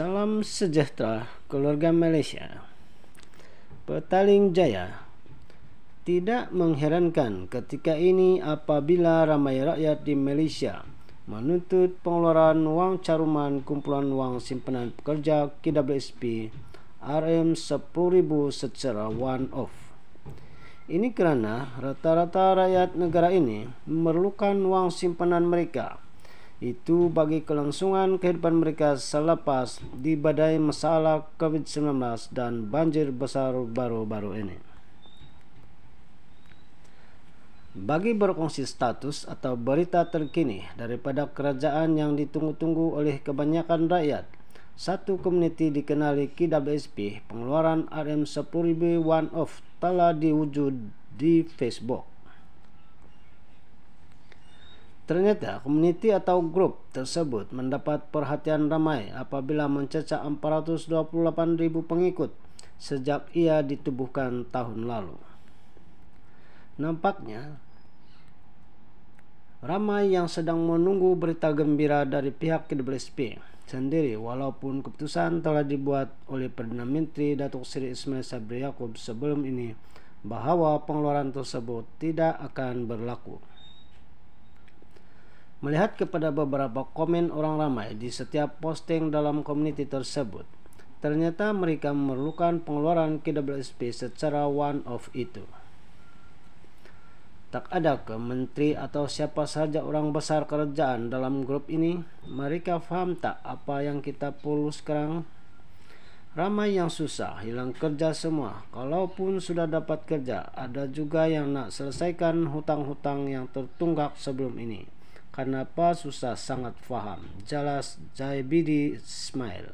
Salam sejahtera keluarga Malaysia. Petaling Jaya. Tidak mengherankan ketika ini apabila ramai rakyat di Malaysia menuntut pengeluaran wang caruman kumpulan wang simpanan pekerja KWSP RM10,000 secara one off. Ini kerana rata-rata rakyat negara ini memerlukan wang simpanan mereka itu bagi kelangsungan kehidupan mereka selepas dibadai masalah COVID-19 dan banjir besar baru-baru ini. Bagi berkongsi status atau berita terkini daripada kerajaan yang ditunggu-tunggu oleh kebanyakan rakyat, satu komuniti dikenali KWSP, pengeluaran RM10.000 one-off telah diwujud di Facebook. Ternyata komuniti atau grup tersebut mendapat perhatian ramai apabila mencecah 428.000 pengikut sejak ia ditubuhkan tahun lalu. Nampaknya ramai yang sedang menunggu berita gembira dari pihak KDBLSP sendiri walaupun keputusan telah dibuat oleh Perdana Menteri Datuk Seri Ismail Sabri Yaakob sebelum ini bahwa pengeluaran tersebut tidak akan berlaku. Melihat kepada beberapa komen orang ramai di setiap posting dalam komuniti tersebut, ternyata mereka memerlukan pengeluaran KWSP secara one of itu. Tak ada ke menteri atau siapa saja orang besar kerajaan dalam grup ini. Mereka faham tak apa yang kita perlu sekarang? Ramai yang susah, hilang kerja semua. Kalaupun sudah dapat kerja, ada juga yang nak selesaikan hutang-hutang yang tertunggak sebelum ini. Kenapa susah sangat faham? Jelas Jaibidi smile.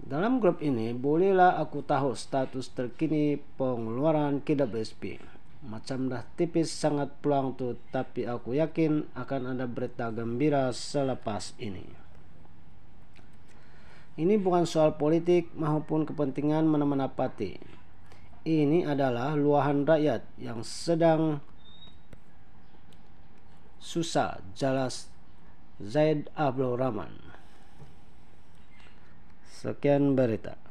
Dalam grup ini, bolehlah aku tahu status terkini pengeluaran KWSP. Macam dah tipis sangat peluang tuh, tapi aku yakin akan ada berita gembira selepas ini. Ini bukan soal politik maupun kepentingan mana mana pati. Ini adalah luahan rakyat yang sedang Susah jelas Zaid Abdul Rahman. Sekian berita.